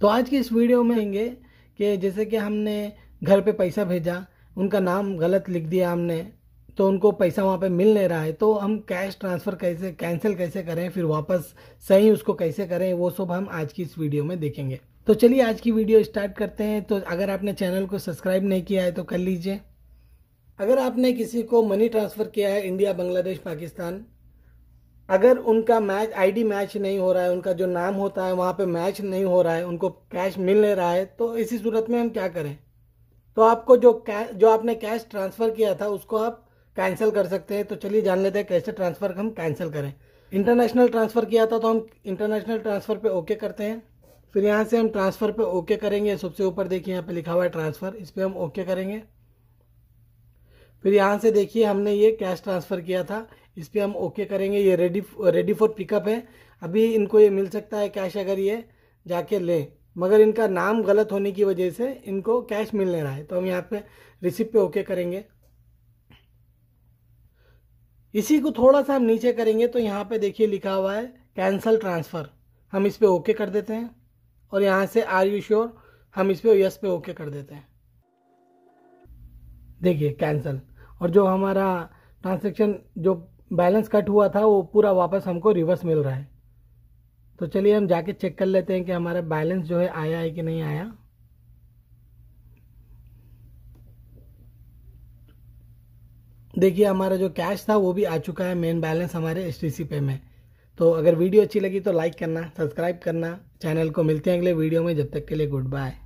तो आज की इस वीडियो में होंगे कि जैसे कि हमने घर पे पैसा भेजा उनका नाम गलत लिख दिया हमने तो उनको पैसा वहाँ पे मिल नहीं रहा है तो हम कैश ट्रांसफ़र कैसे कैंसिल कैसे करें फिर वापस सही उसको कैसे करें वो सब हम आज की इस वीडियो में देखेंगे तो चलिए आज की वीडियो स्टार्ट करते हैं तो अगर आपने चैनल को सब्सक्राइब नहीं किया है तो कर लीजिए अगर आपने किसी को मनी ट्रांसफ़र किया है इंडिया बांग्लादेश पाकिस्तान अगर उनका मैच आईडी मैच नहीं हो रहा है उनका जो नाम होता है वहाँ पे मैच नहीं हो रहा है उनको कैश मिल नहीं रहा है तो इसी सूरत में हम क्या करें तो आपको जो कैश जो आपने कैश ट्रांसफ़र किया था उसको आप कैंसिल कर सकते हैं तो चलिए जान लेते हैं कैसे ट्रांसफ़र हम कैंसिल करें इंटरनेशनल ट्रांसफ़र किया था तो हम इंटरनेशनल ट्रांसफ़र पर ओके करते हैं फिर यहाँ से हम ट्रांसफ़र पर ओके करेंगे सबसे ऊपर देखिए यहाँ पर लिखा हुआ है ट्रांसफ़र इस पर हम ओके करेंगे फिर यहाँ से देखिए हमने ये कैश ट्रांसफ़र किया था इस पर हम ओके करेंगे ये रेडी रेडी फॉर पिकअप है अभी इनको ये मिल सकता है कैश अगर ये जाके ले मगर इनका नाम गलत होने की वजह से इनको कैश मिल नहीं रहा है तो हम यहाँ पे रिसिप पे ओके करेंगे इसी को थोड़ा सा हम नीचे करेंगे तो यहाँ पे देखिए लिखा हुआ है कैंसल ट्रांसफ़र हम इस पर ओके कर देते हैं और यहाँ से आर यू श्योर हम इस पर यस पे ओके कर देते हैं देखिए कैंसल और जो हमारा ट्रांजेक्शन जो बैलेंस कट हुआ था वो पूरा वापस हमको रिवर्स मिल रहा है तो चलिए हम जाके चेक कर लेते हैं कि हमारा बैलेंस जो है आया है कि नहीं आया देखिए हमारा जो कैश था वो भी आ चुका है मेन बैलेंस हमारे एच पे में तो अगर वीडियो अच्छी लगी तो लाइक करना सब्सक्राइब करना चैनल को मिलते हैं अगले वीडियो में जब तक के लिए गुड बाय